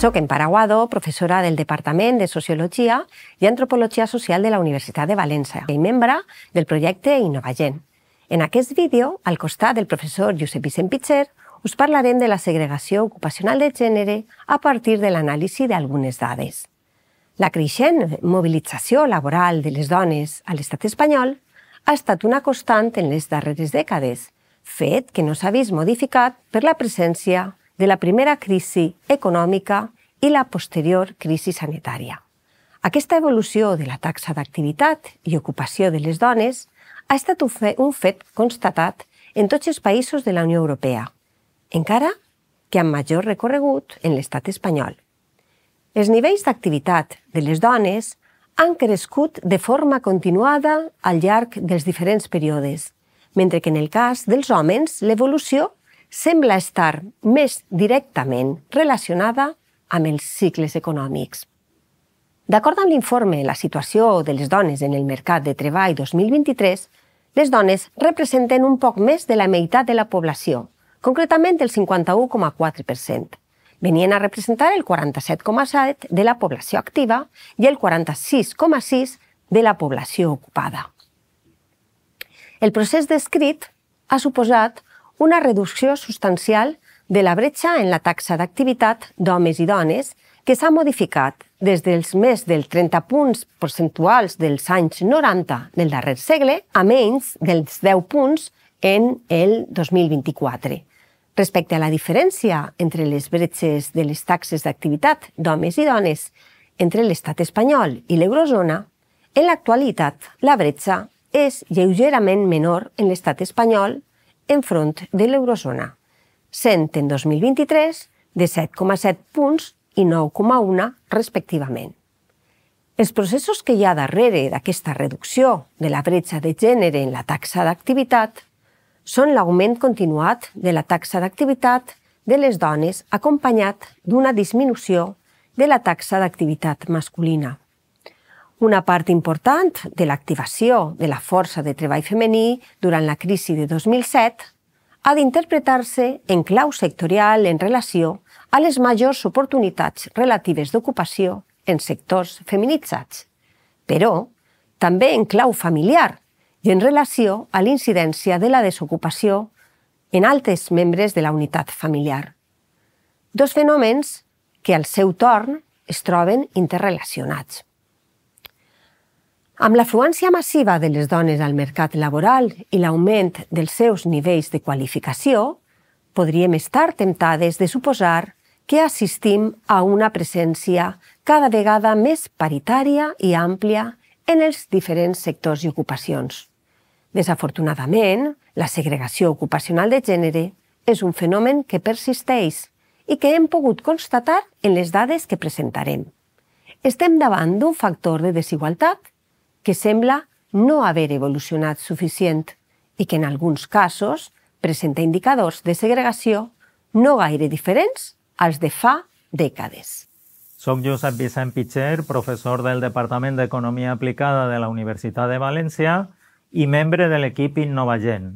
Soc en Paraguado, professora del Departament de Sociologia i Antropologia Social de la Universitat de València i membre del projecte Innovagent. En aquest vídeo, al costat del professor Josep Vicent Pitzer, us parlarem de la segregació ocupacional de gènere a partir de l'anàlisi d'algunes dades. La creixent mobilització laboral de les dones a l'estat espanyol ha estat una constant en les darreres dècades, fet que no s'ha vist modificat per la presència de la primera crisi econòmica i la posterior crisi sanitària. Aquesta evolució de la taxa d'activitat i ocupació de les dones ha estat un fet constatat en tots els països de la Unió Europea, encara que amb major recorregut en l'estat espanyol. Els nivells d'activitat de les dones han crescut de forma continuada al llarg dels diferents períodes, mentre que en el cas dels homes l'evolució sembla estar més directament relacionada amb els cicles econòmics. D'acord amb l'informe La situació de les dones en el mercat de treball 2023, les dones representen un poc més de la meitat de la població, concretament el 51,4%. Venien a representar el 47,7% de la població activa i el 46,6% de la població ocupada. El procés descrit ha suposat una reducció substancial de la bretxa en la taxa d'activitat d'homes i dones, que s'ha modificat des dels més del 30 punts percentuals dels anys 90 del darrer segle a menys dels 10 punts en el 2024. Respecte a la diferència entre les bretxes de les taxes d'activitat d'homes i dones entre l'estat espanyol i l'eurozona, en l'actualitat la bretxa és lleugerament menor en l'estat espanyol enfront de l'eurozona, sent en 2023 de 7,7 punts i 9,1 respectivament. Els processos que hi ha darrere d'aquesta reducció de la bretxa de gènere en la taxa d'activitat són l'augment continuat de la taxa d'activitat de les dones acompanyat d'una disminució de la taxa d'activitat masculina una part important de l'activació de la força de treball femení durant la crisi de 2007 ha d'interpretar-se en clau sectorial en relació a les majors oportunitats relatives d'ocupació en sectors feminitzats, però també en clau familiar i en relació a l'incidència de la desocupació en altres membres de la unitat familiar. Dos fenòmens que al seu torn es troben interrelacionats. Amb l'afluència massiva de les dones al mercat laboral i l'augment dels seus nivells de qualificació, podríem estar temptades de suposar que assistim a una presència cada vegada més paritària i àmplia en els diferents sectors i ocupacions. Desafortunadament, la segregació ocupacional de gènere és un fenomen que persisteix i que hem pogut constatar en les dades que presentarem. Estem davant d'un factor de desigualtat que sembla no haver evolucionat suficient i que en alguns casos presenta indicadors de segregació no gaire diferents als de fa dècades. Soc Josep Vicent Pitxer, professor del Departament d'Economia Aplicada de la Universitat de València i membre de l'equip Innovagent.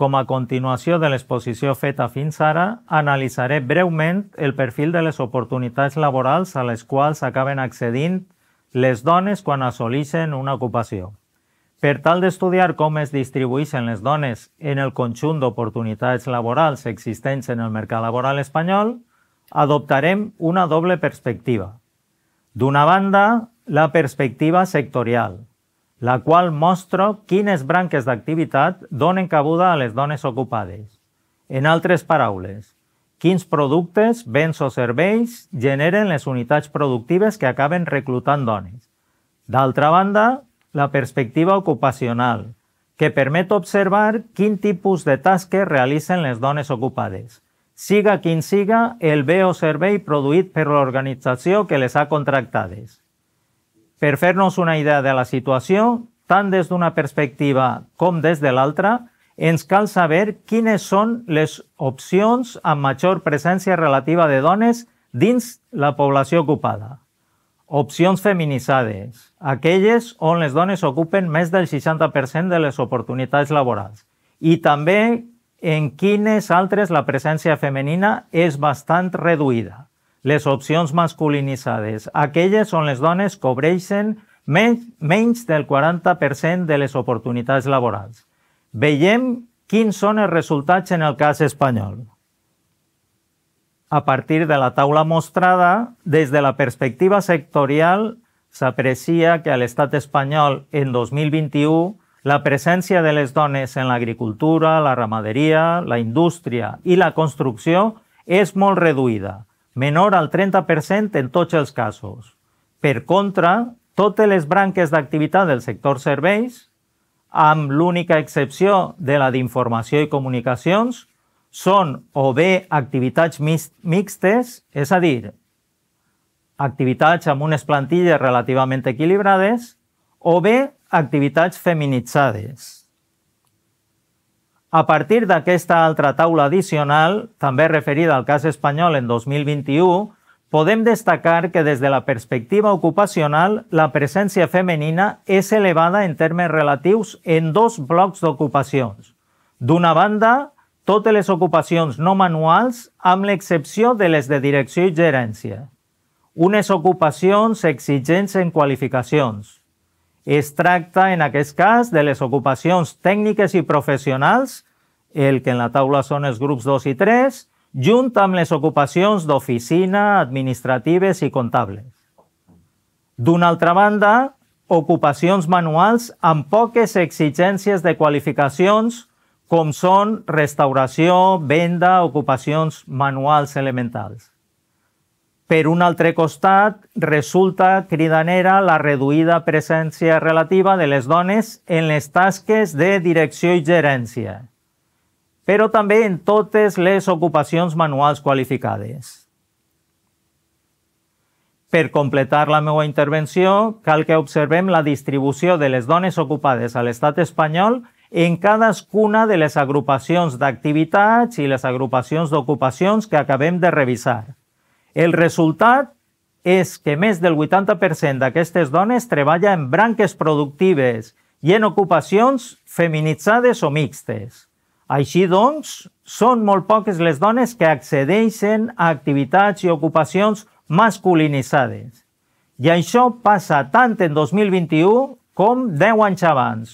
Com a continuació de l'exposició feta fins ara, analitzaré breument el perfil de les oportunitats laborals a les quals acaben accedint les dones quan assoleixen una ocupació. Per tal d'estudiar com es distribueixen les dones en el conjunt d'oportunitats laborals existents en el mercat laboral espanyol, adoptarem una doble perspectiva. D'una banda, la perspectiva sectorial, la qual mostra quines branques d'activitat donen cabuda a les dones ocupades. En altres paraules, Quins productes, béns o serveis generen les unitats productives que acaben reclutant dones? D'altra banda, la perspectiva ocupacional, que permet observar quin tipus de tasques realitzen les dones ocupades, siga quin siga el bé o servei produït per l'organització que les ha contractades. Per fer-nos una idea de la situació, tant des d'una perspectiva com des de l'altra, ens cal saber quines són les opcions amb major presència relativa de dones dins la població ocupada. Opcions feminitzades, aquelles on les dones ocupen més del 60% de les oportunitats laborals. I també en quines altres la presència femenina és bastant reduïda. Les opcions masculinitzades, aquelles on les dones cobreixen menys, menys del 40% de les oportunitats laborals. Veiem quins són els resultats en el cas espanyol. A partir de la taula mostrada, des de la perspectiva sectorial, s'aprecia que a l'estat espanyol en 2021 la presència de les dones en l'agricultura, la ramaderia, la indústria i la construcció és molt reduïda, menor al 30% en tots els casos. Per contra, totes les branques d'activitat del sector serveis, amb l'única excepció de la d'informació i comunicacions, són o bé activitats mixtes, és a dir, activitats amb unes plantilles relativament equilibrades, o bé activitats feminitzades. A partir d'aquesta altra taula addicional, també referida al cas espanyol en 2021, podem destacar que des de la perspectiva ocupacional la presència femenina és elevada en termes relatius en dos blocs d'ocupacions. D'una banda, totes les ocupacions no manuals amb l'excepció de les de direcció i gerència. Unes ocupacions exigents en qualificacions. Es tracta, en aquest cas, de les ocupacions tècniques i professionals, el que en la taula són els grups 2 i 3, junt amb les ocupacions d'oficina, administratives i comptables. D'una altra banda, ocupacions manuals amb poques exigències de qualificacions com són restauració, venda, ocupacions manuals elementals. Per un altre costat, resulta cridanera la reduïda presència relativa de les dones en les tasques de direcció i gerència, però també en totes les ocupacions manuals qualificades. Per completar la meva intervenció, cal que observem la distribució de les dones ocupades a l'estat espanyol en cadascuna de les agrupacions d'activitats i les agrupacions d'ocupacions que acabem de revisar. El resultat és que més del 80% d'aquestes dones treballa en branques productives i en ocupacions feminitzades o mixtes. Així doncs, són molt poques les dones que accedeixen a activitats i ocupacions masculinitzades. I això passa tant en 2021 com 10 anys abans,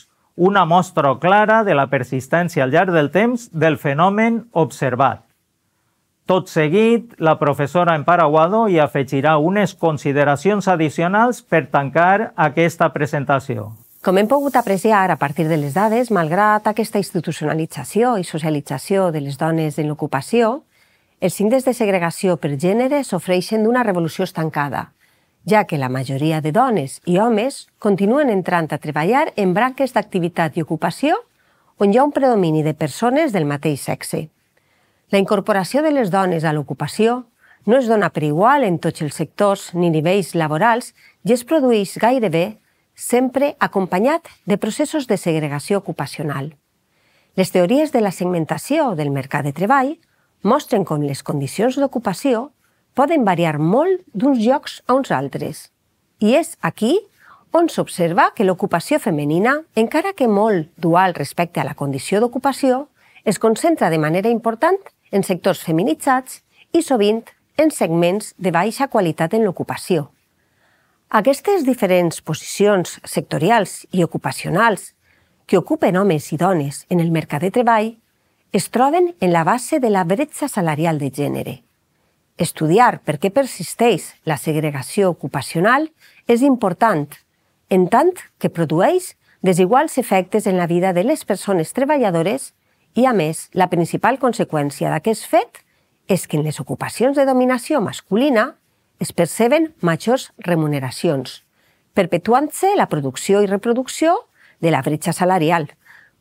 una mostra clara de la persistència al llarg del temps del fenomen observat. Tot seguit, la professora Emparaguado hi afegirà unes consideracions addicionals per tancar aquesta presentació. Com hem pogut apreciar a partir de les dades, malgrat aquesta institucionalització i socialització de les dones en l'ocupació, els índexs de segregació per gènere s'ofreixen d'una revolució estancada, ja que la majoria de dones i homes continuen entrant a treballar en branques d'activitat i ocupació on hi ha un predomini de persones del mateix sexe. La incorporació de les dones a l'ocupació no es dona per igual en tots els sectors ni nivells laborals i es produeix gairebé sempre acompanyat de processos de segregació ocupacional. Les teories de la segmentació del mercat de treball mostren com les condicions d'ocupació poden variar molt d'uns llocs a uns altres. I és aquí on s'observa que l'ocupació femenina, encara que molt dual respecte a la condició d'ocupació, es concentra de manera important en sectors feminitzats i sovint en segments de baixa qualitat en l'ocupació. Aquestes diferents posicions sectorials i ocupacionals que ocupen homes i dones en el mercat de treball es troben en la base de la bretxa salarial de gènere. Estudiar per què persisteix la segregació ocupacional és important, en tant que produeix desiguals efectes en la vida de les persones treballadores i, a més, la principal conseqüència d'aquest fet és que en les ocupacions de dominació masculina es perceben majors remuneracions, perpetuant-se la producció i reproducció de la bretxa salarial,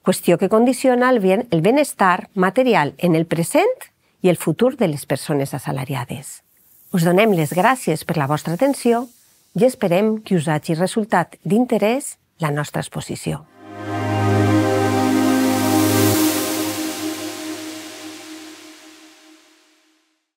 qüestió que condiciona el, benestar material en el present i el futur de les persones assalariades. Us donem les gràcies per la vostra atenció i esperem que us hagi resultat d'interès la nostra exposició.